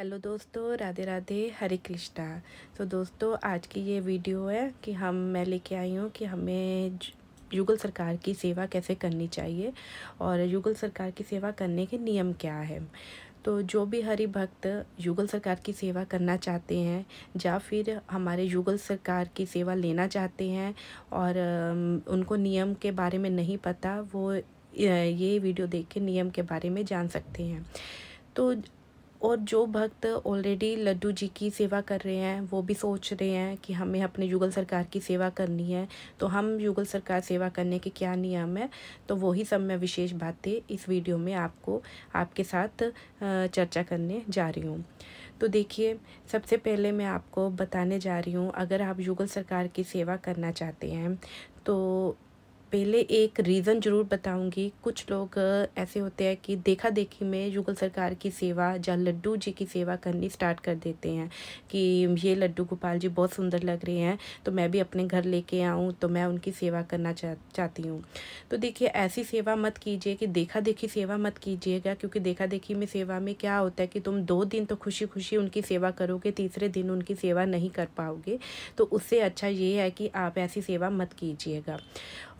hello दोस्तों राधे राधे हरे कृष्णा तो दोस्तों आज की ये वीडियो है कि हम मैं लेके आई हूँ कि हमें युगल सरकार की सेवा कैसे करनी चाहिए और युगल सरकार की सेवा करने के नियम क्या है तो जो भी हरि भक्त युगल सरकार की सेवा करना चाहते हैं या फिर हमारे युगल सरकार की सेवा लेना चाहते हैं और उनको नियम के बारे में नहीं पता वो ये वीडियो देख के नियम के बारे में जान सकते हैं तो और जो भक्त ऑलरेडी लड्डू जी की सेवा कर रहे हैं वो भी सोच रहे हैं कि हमें अपने युगल सरकार की सेवा करनी है तो हम युगल सरकार सेवा करने के क्या नियम है तो वही सब मैं विशेष बातें इस वीडियो में आपको आपके साथ चर्चा करने जा रही हूँ तो देखिए सबसे पहले मैं आपको बताने जा रही हूँ अगर आप युगल सरकार की सेवा करना चाहते हैं तो पहले एक रीज़न ज़रूर बताऊंगी कुछ लोग ऐसे होते हैं कि देखा देखी में युगल सरकार की सेवा या लड्डू जी की सेवा करनी स्टार्ट कर देते हैं कि ये लड्डू गोपाल जी बहुत सुंदर लग रहे हैं तो मैं भी अपने घर लेके आऊँ तो मैं उनकी सेवा करना चाह चाहती हूँ तो देखिए ऐसी सेवा मत कीजिए कि देखा देखी सेवा मत कीजिएगा क्योंकि देखा देखी में सेवा में क्या होता है कि तुम दो दिन तो खुशी खुशी उनकी सेवा करोगे तीसरे दिन उनकी सेवा नहीं कर पाओगे तो उससे अच्छा ये है कि आप ऐसी सेवा मत कीजिएगा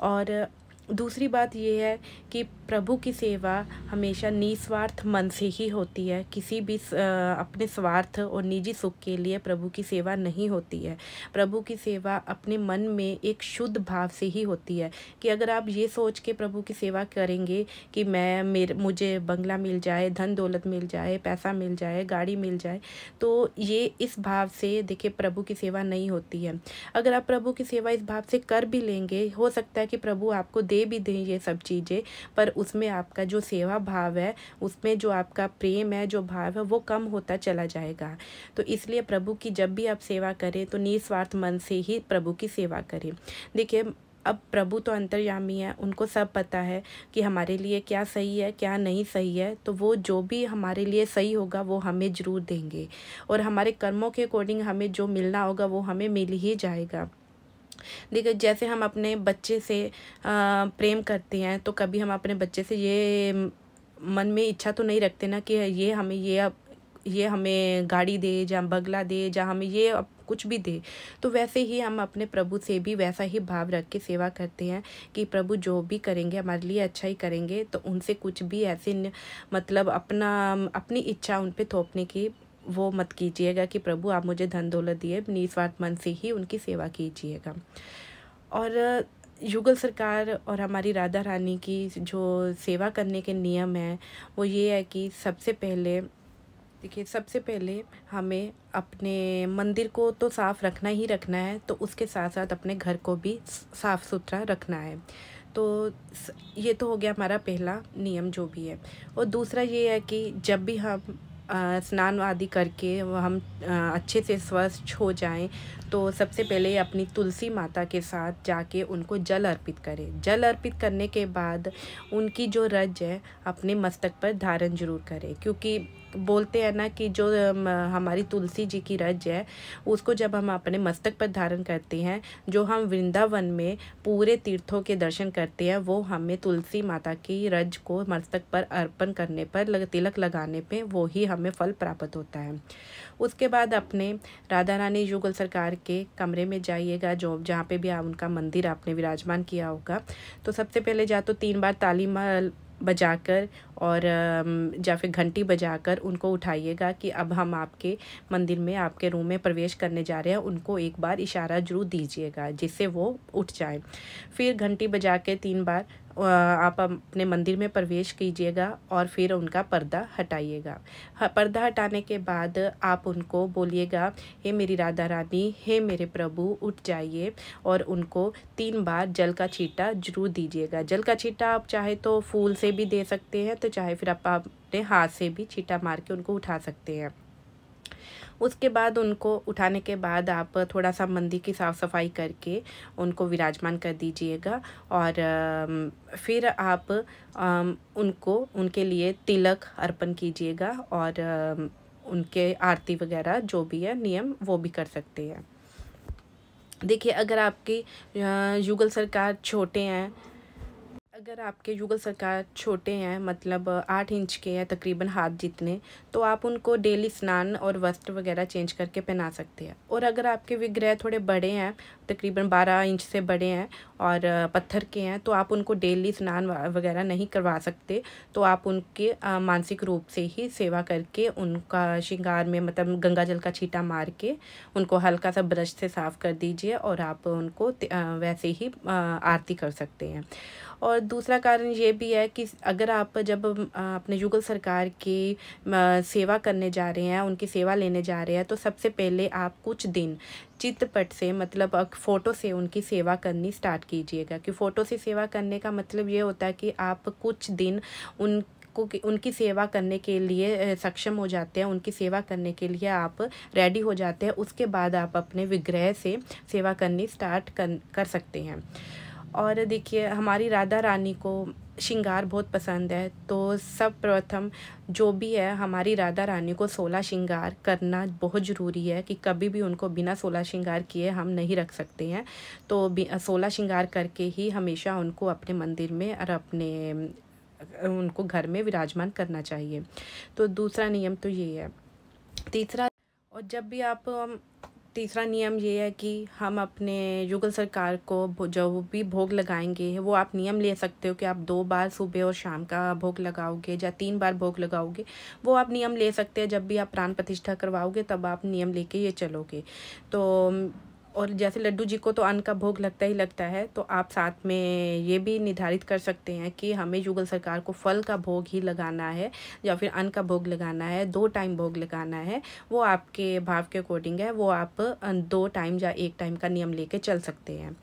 और और दूसरी बात यह है कि प्रभु की सेवा हमेशा निस्वार्थ मन से ही होती है किसी भी अपने स्वार्थ और निजी सुख के लिए प्रभु की सेवा नहीं होती है प्रभु की सेवा अपने मन में एक शुद्ध भाव से ही होती है कि अगर आप ये सोच के प्रभु की सेवा करेंगे कि मैं मेरे मुझे बंगला मिल जाए धन दौलत मिल जाए पैसा मिल जाए गाड़ी मिल जाए तो ये इस भाव से देखिए प्रभु की सेवा नहीं होती है अगर आप प्रभु की सेवा इस भाव से कर भी लेंगे हो सकता है कि प्रभु आपको दे दे भी दें ये सब चीज़ें पर उसमें आपका जो सेवा भाव है उसमें जो आपका प्रेम है जो भाव है वो कम होता चला जाएगा तो इसलिए प्रभु की जब भी आप सेवा करें तो निस्वार्थ मन से ही प्रभु की सेवा करें देखिए अब प्रभु तो अंतर्यामी है उनको सब पता है कि हमारे लिए क्या सही है क्या नहीं सही है तो वो जो भी हमारे लिए सही होगा वो हमें ज़रूर देंगे और हमारे कर्मों के अकॉर्डिंग हमें जो मिलना होगा वो हमें मिल ही जाएगा देखिए जैसे हम अपने बच्चे से प्रेम करते हैं तो कभी हम अपने बच्चे से ये मन में इच्छा तो नहीं रखते ना कि ये हमें ये ये हमें गाड़ी दे या बगला दे या हमें ये कुछ भी दे तो वैसे ही हम अपने प्रभु से भी वैसा ही भाव रख के सेवा करते हैं कि प्रभु जो भी करेंगे हमारे लिए अच्छा ही करेंगे तो उनसे कुछ भी ऐसे मतलब अपना अपनी इच्छा उन पर थोपने की वो मत कीजिएगा कि प्रभु आप मुझे धन दौलत दिए निस्वार्थ मन से ही उनकी सेवा कीजिएगा और युगल सरकार और हमारी राधा रानी की जो सेवा करने के नियम हैं वो ये है कि सबसे पहले देखिए सबसे पहले हमें अपने मंदिर को तो साफ़ रखना ही रखना है तो उसके साथ साथ अपने घर को भी साफ़ सुथरा रखना है तो ये तो हो गया हमारा पहला नियम जो भी है और दूसरा ये है कि जब भी हम स्नान आदि करके हम अच्छे से स्वस्थ हो जाएं तो सबसे पहले अपनी तुलसी माता के साथ जाके उनको जल अर्पित करें जल अर्पित करने के बाद उनकी जो रज है अपने मस्तक पर धारण जरूर करें क्योंकि बोलते हैं ना कि जो हमारी तुलसी जी की रज है उसको जब हम अपने मस्तक पर धारण करते हैं जो हम वृंदावन में पूरे तीर्थों के दर्शन करते हैं वो हमें तुलसी माता की रज को मस्तक पर अर्पण करने पर लग, तिलक लगाने पे वो ही हमें फल प्राप्त होता है उसके बाद अपने राधा रानी युगल सरकार के कमरे में जाइएगा जो जहाँ पे भी उनका मंदिर आपने विराजमान किया होगा तो सबसे पहले या तो तीन बार ताली बजाकर और या फिर घंटी बजाकर उनको उठाइएगा कि अब हम आपके मंदिर में आपके रूम में प्रवेश करने जा रहे हैं उनको एक बार इशारा जरूर दीजिएगा जिससे वो उठ जाए फिर घंटी बजा के तीन बार आप अपने मंदिर में प्रवेश कीजिएगा और फिर उनका पर्दा हटाइएगा पर्दा हटाने के बाद आप उनको बोलिएगा हे मेरी राधा रानी हे मेरे प्रभु उठ जाइए और उनको तीन बार जल का छीटा जरूर दीजिएगा जल का छीटा आप चाहे तो फूल से भी दे सकते हैं तो चाहे फिर आप अपने हाथ से भी छीटा मार के उनको उठा सकते हैं उसके बाद उनको उठाने के बाद आप थोड़ा सा मंदिर की साफ़ सफाई करके उनको विराजमान कर दीजिएगा और फिर आप उनको उनके लिए तिलक अर्पण कीजिएगा और उनके आरती वगैरह जो भी है नियम वो भी कर सकते हैं देखिए अगर आपकी युगल सरकार छोटे हैं अगर आपके युगल सरकार छोटे हैं मतलब आठ इंच के हैं तकरीबन हाथ जितने तो आप उनको डेली स्नान और वस्त्र वगैरह चेंज करके पहना सकते हैं और अगर आपके विग्रह थोड़े बड़े हैं तकरीबन बारह इंच से बड़े हैं और पत्थर के हैं तो आप उनको डेली स्नान वगैरह नहीं करवा सकते तो आप उनके मानसिक रूप से ही सेवा करके उनका श्रृंगार में मतलब गंगा जल का छीटा मार के उनको हल्का सा ब्रश से साफ़ कर दीजिए और आप उनको वैसे ही आरती कर सकते हैं और दूसरा कारण ये भी है कि अगर आप जब अपने युगल सरकार की सेवा करने जा रहे हैं उनकी सेवा लेने जा रहे हैं तो सबसे पहले आप कुछ दिन चित्रपट से मतलब फ़ोटो से उनकी सेवा करनी स्टार्ट कीजिएगा कि फ़ोटो से सेवा करने का मतलब ये होता है कि आप कुछ दिन उन उनकी सेवा करने के लिए सक्षम हो जाते हैं उनकी सेवा करने के लिए आप रेडी हो जाते हैं उसके बाद आप अपने विग्रह से सेवा करनी स्टार्ट कर कर सकते हैं और देखिए हमारी राधा रानी को श्रृंगार बहुत पसंद है तो सब प्रथम जो भी है हमारी राधा रानी को सोलह श्रृंगार करना बहुत ज़रूरी है कि कभी भी उनको बिना सोलह श्रृंगार किए हम नहीं रख सकते हैं तो सोलह श्रृंगार करके ही हमेशा उनको अपने मंदिर में और अपने उनको घर में विराजमान करना चाहिए तो दूसरा नियम तो ये है तीसरा और जब भी आप तीसरा नियम ये है कि हम अपने युगल सरकार को जो भी भोग लगाएंगे वो आप नियम ले सकते हो कि आप दो बार सुबह और शाम का भोग लगाओगे या तीन बार भोग लगाओगे वो आप नियम ले सकते हैं जब भी आप प्राण प्रतिष्ठा करवाओगे तब आप नियम लेके ये चलोगे तो और जैसे लड्डू जी को तो अन्न का भोग लगता ही लगता है तो आप साथ में ये भी निर्धारित कर सकते हैं कि हमें युगल सरकार को फल का भोग ही लगाना है या फिर अन्न का भोग लगाना है दो टाइम भोग लगाना है वो आपके भाव के अकॉर्डिंग है वो आप दो टाइम या एक टाइम का नियम लेके चल सकते हैं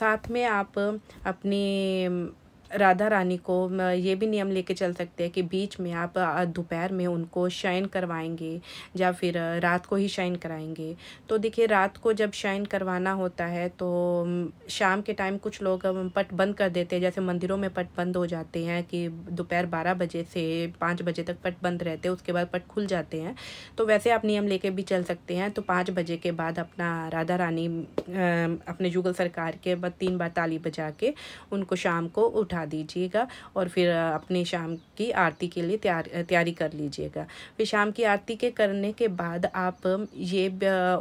साथ में आप अपने राधा रानी को ये भी नियम लेके चल सकते हैं कि बीच में आप दोपहर में उनको शयन करवाएंगे या फिर रात को ही शयन कराएंगे तो देखिए रात को जब शयन करवाना होता है तो शाम के टाइम कुछ लोग पट बंद कर देते हैं जैसे मंदिरों में पट बंद हो जाते हैं कि दोपहर बारह बजे से पाँच बजे तक पट बंद रहते हैं उसके बाद पट खुल जाते हैं तो वैसे आप नियम ले भी चल सकते हैं तो पाँच बजे के बाद अपना राधा रानी अपने जुगल सरकार के बाद तीन बार ताली बजा के उनको शाम को उठा लगा दीजिएगा और फिर अपने शाम की आरती के लिए तैयार तैयारी कर लीजिएगा फिर शाम की आरती के करने के बाद आप ये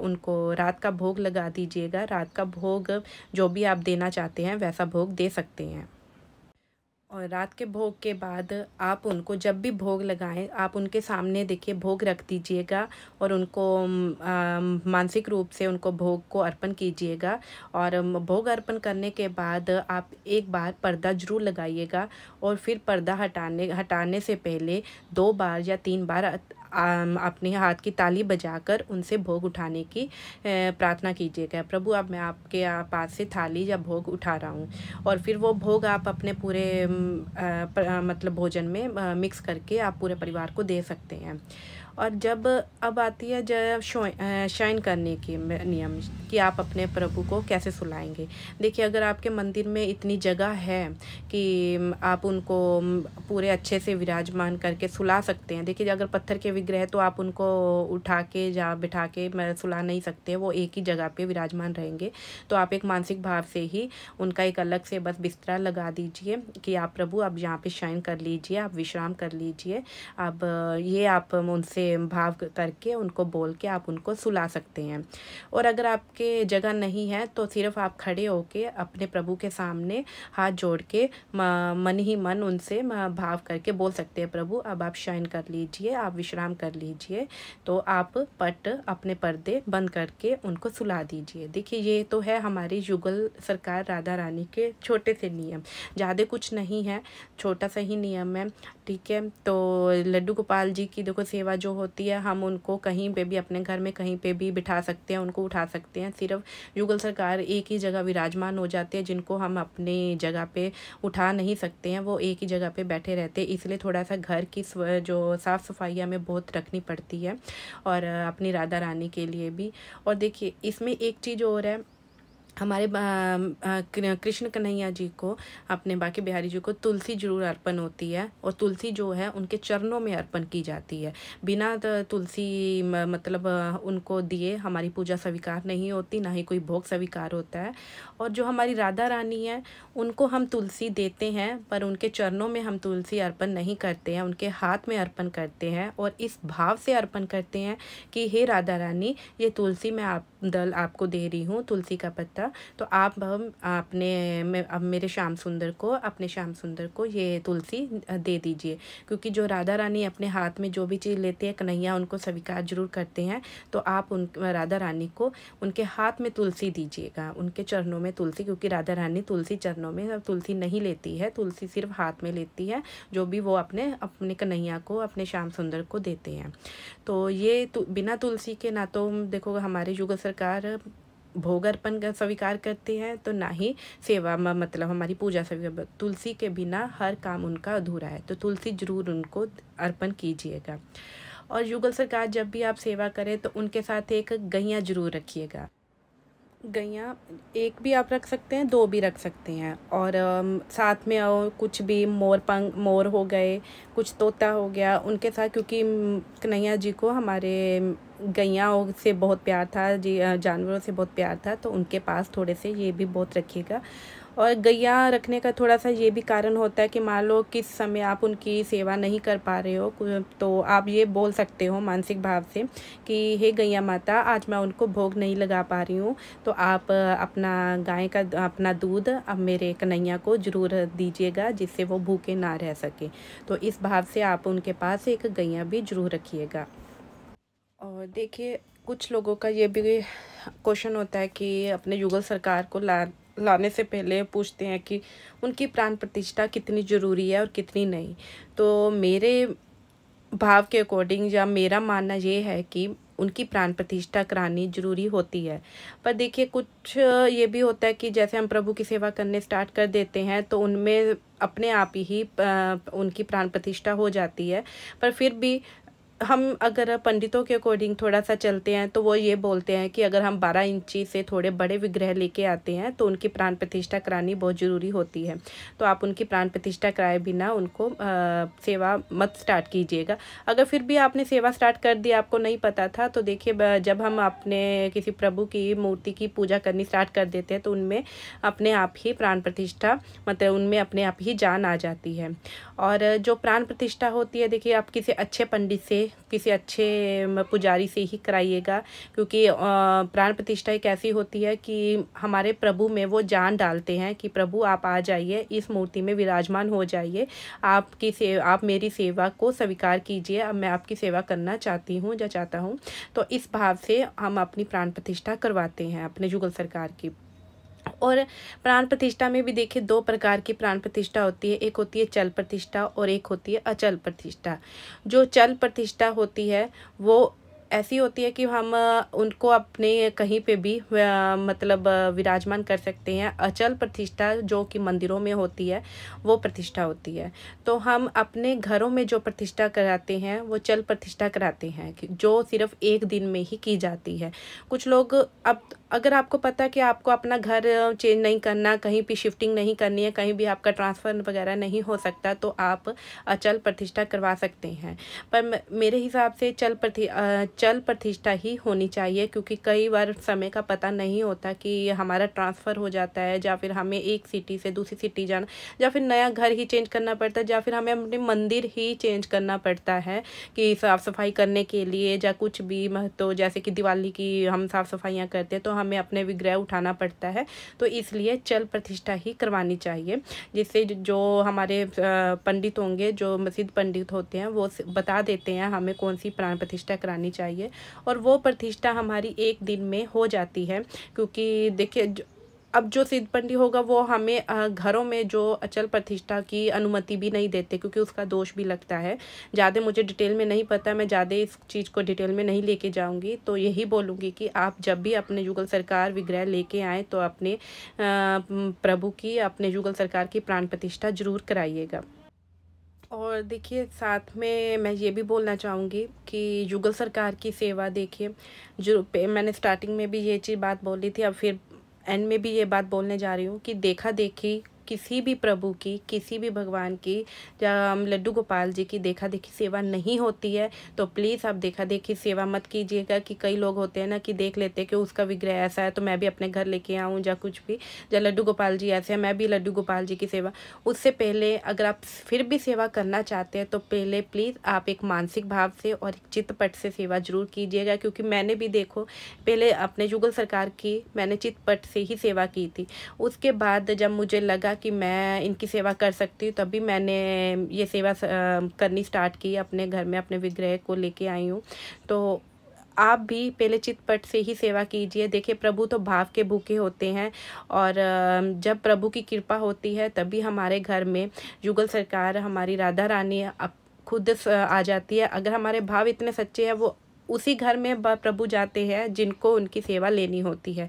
उनको रात का भोग लगा दीजिएगा रात का भोग जो भी आप देना चाहते हैं वैसा भोग दे सकते हैं और रात के भोग के बाद आप उनको जब भी भोग लगाएं आप उनके सामने देखिए भोग रख दीजिएगा और उनको मानसिक रूप से उनको भोग को अर्पण कीजिएगा और भोग अर्पण करने के बाद आप एक बार पर्दा जरूर लगाइएगा और फिर पर्दा हटाने हटाने से पहले दो बार या तीन बार अपने हाथ की ताली बजाकर उनसे भोग उठाने की प्रार्थना कीजिएगा प्रभु अब मैं आपके पास से थाली या भोग उठा रहा हूँ और फिर वो भोग आप अपने पूरे मतलब भोजन में मिक्स करके आप पूरे परिवार को दे सकते हैं और जब अब आती है जब शाइन करने की नियम कि आप अपने प्रभु को कैसे सुलाएंगे देखिए अगर आपके मंदिर में इतनी जगह है कि आप उनको पूरे अच्छे से विराजमान करके सुला सकते हैं देखिए अगर पत्थर के विग्रह तो आप उनको उठा के जा बिठा के सुला नहीं सकते वो एक ही जगह पे विराजमान रहेंगे तो आप एक मानसिक भाव से ही उनका एक अलग से बस बिस्तरा लगा दीजिए कि आप प्रभु आप यहाँ पर शाइन कर लीजिए आप विश्राम कर लीजिए अब ये आप उनसे से भाव करके उनको बोल के आप उनको सुला सकते हैं और अगर आपके जगह नहीं है तो सिर्फ आप खड़े होके अपने प्रभु के सामने हाथ जोड़ के मन ही मन उनसे भाव करके बोल सकते हैं प्रभु अब आप शाइन कर लीजिए आप विश्राम कर लीजिए तो आप पट अपने पर्दे बंद करके उनको सुला दीजिए देखिए ये तो है हमारी युगल सरकार राधा रानी के छोटे से नियम ज़्यादा कुछ नहीं है छोटा सा ही नियम है ठीक है तो लड्डू गोपाल जी की देखो सेवा जो होती है हम उनको कहीं पे भी अपने घर में कहीं पे भी बिठा सकते हैं उनको उठा सकते हैं सिर्फ युगल सरकार एक ही जगह विराजमान हो जाते हैं जिनको हम अपने जगह पे उठा नहीं सकते हैं वो एक ही जगह पे बैठे रहते हैं इसलिए थोड़ा सा घर की जो साफ़ सफाई हमें बहुत रखनी पड़ती है और अपनी राधा रानी के लिए भी और देखिए इसमें एक चीज़ और है हमारे कृष्ण कन्हैया जी को अपने बाकी बिहारी जी को तुलसी जरूर अर्पण होती है और तुलसी जो है उनके चरणों में अर्पण की जाती है बिना तुलसी मतलब उनको दिए हमारी पूजा स्वीकार नहीं होती ना ही कोई भोग स्वीकार होता है और जो हमारी राधा रानी है उनको हम तुलसी देते हैं पर उनके चरणों में हम तुलसी अर्पण नहीं करते हैं उनके हाथ में अर्पण करते हैं और इस भाव से अर्पण करते हैं कि हे राधा रानी ये तुलसी मैं आप दल आपको दे रही हूँ तुलसी का पत्ता था तो आप अपने अब मेरे श्याम सुंदर को अपने श्याम सुंदर को ये तुलसी दे दीजिए क्योंकि जो राधा रानी अपने हाथ में जो भी चीज़ लेते हैं कन्हैया उनको स्वीकार जरूर करते हैं तो आप उन राधा रानी को उनके हाथ में तुलसी दीजिएगा उनके चरणों में तुलसी क्योंकि राधा रानी तुलसी चरणों में तुलसी नहीं लेती है तुलसी सिर्फ हाथ में लेती है जो भी वो अपने अपने कन्हैया को अपने श्याम सुंदर को देते हैं तो ये तु, बिना तुलसी के ना तो देखो हमारे युग सरकार भोग अर्पण का स्वीकार करते हैं तो ना ही सेवा मतलब हमारी पूजा स्वीकार तुलसी के बिना हर काम उनका अधूरा है तो तुलसी जरूर उनको अर्पण कीजिएगा और युगल सरकार जब भी आप सेवा करें तो उनके साथ एक गैया जरूर रखिएगा गैया एक भी आप रख सकते हैं दो भी रख सकते हैं और आ, साथ में और कुछ भी मोर पंग मोर हो गए कुछ तोता हो गया उनके साथ क्योंकि कन्हैया जी को हमारे गैयाओं से बहुत प्यार था जी जानवरों से बहुत प्यार था तो उनके पास थोड़े से ये भी बहुत रखिएगा और गैया रखने का थोड़ा सा ये भी कारण होता है कि मान लो किस समय आप उनकी सेवा नहीं कर पा रहे हो तो आप ये बोल सकते हो मानसिक भाव से कि हे गैया माता आज मैं उनको भोग नहीं लगा पा रही हूँ तो आप अपना गाय का अपना दूध अब मेरे कन्हैया को ज़रूर दीजिएगा जिससे वो भूखे ना रह सके तो इस भाव से आप उनके पास एक गैया भी ज़रूर रखिएगा और देखिए कुछ लोगों का ये भी क्वेश्चन होता है कि अपने युगल सरकार को ला लाने से पहले पूछते हैं कि उनकी प्राण प्रतिष्ठा कितनी ज़रूरी है और कितनी नहीं तो मेरे भाव के अकॉर्डिंग या मेरा मानना ये है कि उनकी प्राण प्रतिष्ठा करानी जरूरी होती है पर देखिए कुछ ये भी होता है कि जैसे हम प्रभु की सेवा करने स्टार्ट कर देते हैं तो उनमें अपने आप ही उनकी प्राण प्रतिष्ठा हो जाती है पर फिर भी हम अगर पंडितों के अकॉर्डिंग थोड़ा सा चलते हैं तो वो ये बोलते हैं कि अगर हम बारह इंची से थोड़े बड़े विग्रह लेके आते हैं तो उनकी प्राण प्रतिष्ठा करानी बहुत ज़रूरी होती है तो आप उनकी प्राण प्रतिष्ठा कराए बिना उनको आ, सेवा मत स्टार्ट कीजिएगा अगर फिर भी आपने सेवा स्टार्ट कर दी आपको नहीं पता था तो देखिए जब हम अपने किसी प्रभु की मूर्ति की पूजा करनी स्टार्ट कर देते हैं तो उनमें अपने आप ही प्राण प्रतिष्ठा मतलब उनमें अपने आप ही जान आ जाती है और जो प्राण प्रतिष्ठा होती है देखिए आप किसी अच्छे पंडित से किसी अच्छे पुजारी से ही कराइएगा क्योंकि प्राण प्रतिष्ठा एक ऐसी होती है कि हमारे प्रभु में वो जान डालते हैं कि प्रभु आप आ जाइए इस मूर्ति में विराजमान हो जाइए आपकी से आप मेरी सेवा को स्वीकार कीजिए अब मैं आपकी सेवा करना चाहती हूँ या चाहता हूँ तो इस भाव से हम अपनी प्राण प्रतिष्ठा करवाते हैं अपने जुगल सरकार की और प्राण प्रतिष्ठा में भी देखिए दो प्रकार की प्राण प्रतिष्ठा होती है एक होती है चल प्रतिष्ठा और एक होती है अचल प्रतिष्ठा जो चल प्रतिष्ठा होती है वो ऐसी होती है कि हम उनको अपने कहीं पे भी मतलब विराजमान कर सकते हैं अचल प्रतिष्ठा जो कि मंदिरों में होती है वो प्रतिष्ठा होती है तो हम अपने घरों में जो प्रतिष्ठा कराते हैं वो चल प्रतिष्ठा कराते हैं जो सिर्फ एक दिन में ही की जाती है कुछ लोग अब अगर आपको पता है कि आपको अपना घर चेंज नहीं करना कहीं भी शिफ्टिंग नहीं करनी है कहीं भी आपका ट्रांसफ़र वगैरह नहीं हो सकता तो आप अचल प्रतिष्ठा करवा सकते हैं पर मेरे हिसाब से चल प्रति चल प्रतिष्ठा ही होनी चाहिए क्योंकि कई बार समय का पता नहीं होता कि हमारा ट्रांसफ़र हो जाता है या फिर हमें एक सिटी से दूसरी सिटी जाना या फिर नया घर ही चेंज करना पड़ता है या फिर हमें अपने मंदिर ही चेंज करना पड़ता है कि साफ़ सफाई करने के लिए या कुछ भी तो जैसे कि दिवाली की हम साफ़ सफाइयाँ करते हैं तो हमें अपने विग्रह उठाना पड़ता है तो इसलिए चल प्रतिष्ठा ही करवानी चाहिए जिससे जो हमारे पंडित होंगे जो मसीद पंडित होते हैं वो बता देते हैं हमें कौन सी प्राण प्रतिष्ठा करानी चाहिए चाहिए और वो प्रतिष्ठा हमारी एक दिन में हो जाती है क्योंकि देखिए अब जो सिद्धपंडी होगा वो हमें घरों में जो अचल प्रतिष्ठा की अनुमति भी नहीं देते क्योंकि उसका दोष भी लगता है ज़्यादा मुझे डिटेल में नहीं पता मैं ज़्यादा इस चीज़ को डिटेल में नहीं लेके जाऊंगी तो यही बोलूँगी कि आप जब भी अपने युगल सरकार विग्रह लेके आए तो अपने प्रभु की अपने युगल सरकार की प्राण प्रतिष्ठा जरूर कराइएगा और देखिए साथ में मैं ये भी बोलना चाहूँगी कि युगल सरकार की सेवा देखिए जो मैंने स्टार्टिंग में भी ये चीज़ बात बोली थी अब फिर एंड में भी ये बात बोलने जा रही हूँ कि देखा देखी किसी भी प्रभु की किसी भी भगवान की या लड्डू गोपाल जी की देखा देखी सेवा नहीं होती है तो प्लीज़ आप देखा देखी सेवा मत कीजिएगा कि कई लोग होते हैं ना कि देख लेते हैं कि उसका विग्रह ऐसा है तो मैं भी अपने घर लेके आऊँ या कुछ भी या लड्डू गोपाल जी ऐसे हैं मैं भी लड्डू गोपाल जी की सेवा उससे पहले अगर आप फिर भी सेवा करना चाहते हैं तो पहले प्लीज़ आप एक मानसिक भाव से और एक चित्तपट से सेवा जरूर कीजिएगा क्योंकि मैंने भी देखो पहले अपने जुगल सरकार की मैंने चित्तपट से ही सेवा की थी उसके बाद जब मुझे लगा लगा कि मैं इनकी सेवा कर सकती हूँ तभी मैंने ये सेवा करनी स्टार्ट की अपने घर में अपने विग्रह को लेके आई हूँ तो आप भी पहले चितपट से ही सेवा कीजिए देखिए प्रभु तो भाव के भूखे होते हैं और जब प्रभु की कृपा होती है तभी हमारे घर में युगल सरकार हमारी राधा रानी खुद आ जाती है अगर हमारे भाव इतने सच्चे हैं वो उसी घर में प्रभु जाते हैं जिनको उनकी सेवा लेनी होती है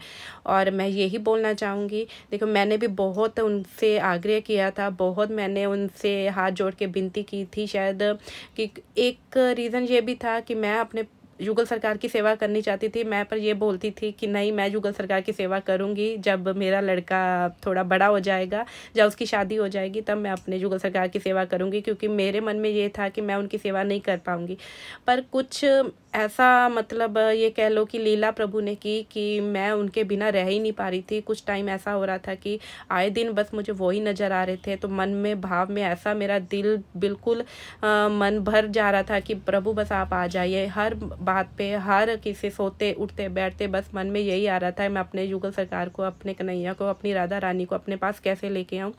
और मैं यही बोलना चाहूँगी देखो मैंने भी बहुत उनसे आग्रह किया था बहुत मैंने उनसे हाथ जोड़ के विनती की थी शायद कि एक रीज़न ये भी था कि मैं अपने युगल सरकार की सेवा करनी चाहती थी मैं पर यह बोलती थी कि नहीं मैं युगल सरकार की सेवा करूँगी जब मेरा लड़का थोड़ा बड़ा हो जाएगा जब उसकी शादी हो जाएगी तब मैं अपने युगल सरकार की सेवा करूँगी क्योंकि मेरे मन में ये था कि मैं उनकी सेवा नहीं कर पाऊँगी पर कुछ ऐसा मतलब ये कह लो कि लीला प्रभु ने की कि मैं उनके बिना रह ही नहीं पा रही थी कुछ टाइम ऐसा हो रहा था कि आए दिन बस मुझे वही नज़र आ रहे थे तो मन में भाव में ऐसा मेरा दिल बिल्कुल आ, मन भर जा रहा था कि प्रभु बस आप आ जाइए हर बात बात पे हर किसी सोते उठते बैठते बस मन में यही आ रहा था मैं अपने युगल सरकार को अपने कन्हैया को अपनी राधा रानी को अपने पास कैसे लेके आऊँ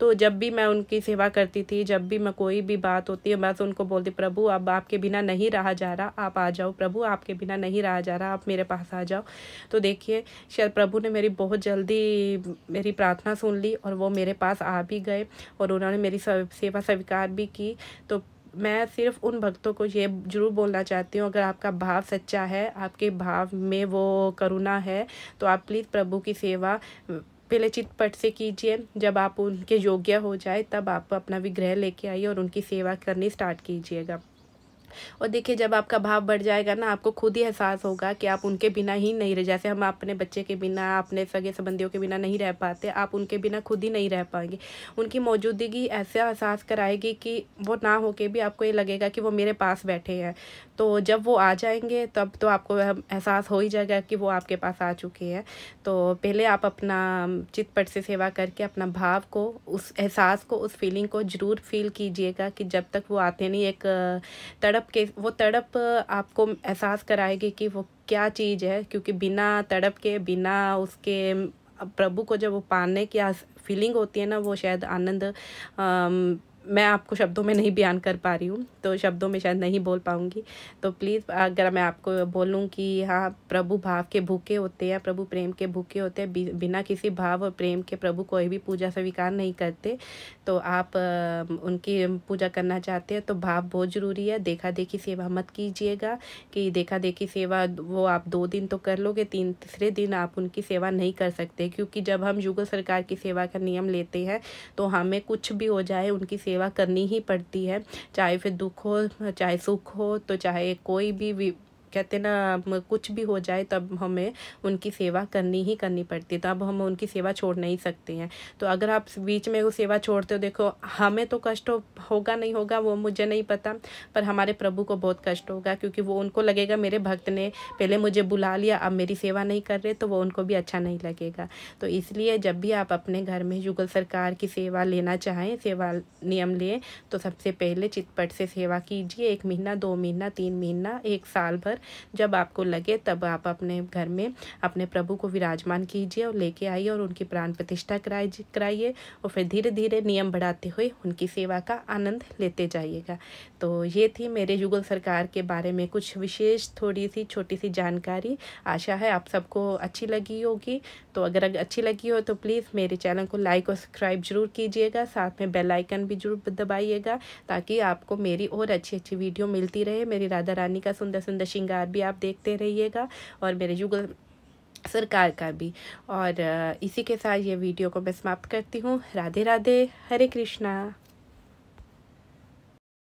तो जब भी मैं उनकी सेवा करती थी जब भी मैं कोई भी बात होती है बस उनको बोलती प्रभु अब आपके बिना नहीं रहा जा रहा आप आ जाओ प्रभु आपके बिना नहीं रहा जा रहा आप मेरे पास आ जाओ तो देखिए शायद प्रभु ने मेरी बहुत जल्दी मेरी प्रार्थना सुन ली और वो मेरे पास आ भी गए और उन्होंने मेरी सेवा स्वीकार भी की तो मैं सिर्फ उन भक्तों को ये जरूर बोलना चाहती हूँ अगर आपका भाव सच्चा है आपके भाव में वो करुणा है तो आप प्लीज़ प्रभु की सेवा पहले चितपट से कीजिए जब आप उनके योग्य हो जाए तब आप अपना विग्रह लेके आइए और उनकी सेवा करनी स्टार्ट कीजिएगा और देखिए जब आपका भाव बढ़ जाएगा ना आपको खुद ही एहसास होगा कि आप उनके बिना ही नहीं रह जैसे हम अपने बच्चे के बिना अपने सगे संबंधियों के बिना नहीं रह पाते आप उनके बिना खुद ही नहीं रह पाएंगे उनकी मौजूदगी ऐसा एहसास कराएगी कि वो ना होके भी आपको ये लगेगा कि वो मेरे पास बैठे हैं तो जब वो आ जाएंगे तब तो आपको एहसास हो ही जाएगा कि वो आपके पास आ चुके हैं तो पहले आप अपना चितपट से सेवा करके अपना भाव को उस एहसास को उस फीलिंग को ज़रूर फील कीजिएगा कि जब तक वो आते नहीं एक तड़प के वो तड़प आपको एहसास कराएगी कि वो क्या चीज़ है क्योंकि बिना तड़प के बिना उसके प्रभु को जब वो पाने की फीलिंग होती है ना वो शायद आनंद मैं आपको शब्दों में नहीं बयान कर पा रही हूँ तो शब्दों में शायद नहीं बोल पाऊँगी तो प्लीज़ अगर मैं आपको बोलूँ कि हाँ प्रभु भाव के भूखे होते हैं प्रभु प्रेम के भूखे होते हैं बिना किसी भाव और प्रेम के प्रभु कोई भी पूजा स्वीकार नहीं करते तो आप उनकी पूजा करना चाहते हैं तो भाव बहुत ज़रूरी है देखा देखी सेवा मत कीजिएगा कि देखा देखी सेवा वो आप दो दिन तो कर लोगे तीन तीसरे दिन आप उनकी सेवा नहीं कर सकते क्योंकि जब हम युगल सरकार की सेवा का नियम लेते हैं तो हमें कुछ भी हो जाए उनकी सेवा सेवा करनी ही पड़ती है चाहे फिर दुख हो चाहे सुख हो तो चाहे कोई भी कहते ना कुछ भी हो जाए तब हमें उनकी सेवा करनी ही करनी पड़ती है तो अब हम उनकी सेवा छोड़ नहीं सकते हैं तो अगर आप बीच में वो सेवा छोड़ते हो देखो हमें तो कष्ट होगा नहीं होगा वो मुझे नहीं पता पर हमारे प्रभु को बहुत कष्ट होगा क्योंकि वो उनको लगेगा मेरे भक्त ने पहले मुझे बुला लिया अब मेरी सेवा नहीं कर रहे तो वो उनको भी अच्छा नहीं लगेगा तो इसलिए जब भी आप अपने घर में युगल सरकार की सेवा लेना चाहें सेवा नियम लें तो सबसे पहले चितपट से सेवा कीजिए एक महीना दो महीना तीन महीना एक साल भर जब आपको लगे तब आप अपने घर में अपने प्रभु को विराजमान कीजिए और लेके आइए और उनकी प्राण प्रतिष्ठा कराई कराइए और फिर धीरे धीरे नियम बढ़ाते हुए उनकी सेवा का आनंद लेते जाइएगा तो ये थी मेरे युगल सरकार के बारे में कुछ विशेष थोड़ी सी छोटी सी जानकारी आशा है आप सबको अच्छी लगी होगी तो अगर अच्छी लगी हो तो प्लीज़ मेरे चैनल को लाइक और सब्सक्राइब जरूर कीजिएगा साथ में बेल आइकन भी जरूर दबाइएगा ताकि आपको मेरी और अच्छी अच्छी वीडियो मिलती रहे मेरी राधा रानी का सुंदर सुंदर शिंगार सरकार भी आप देखते रहिएगा और मेरे युगल सरकार का भी और इसी के साथ ये वीडियो को मैं समाप्त करती हूँ राधे राधे हरे कृष्णा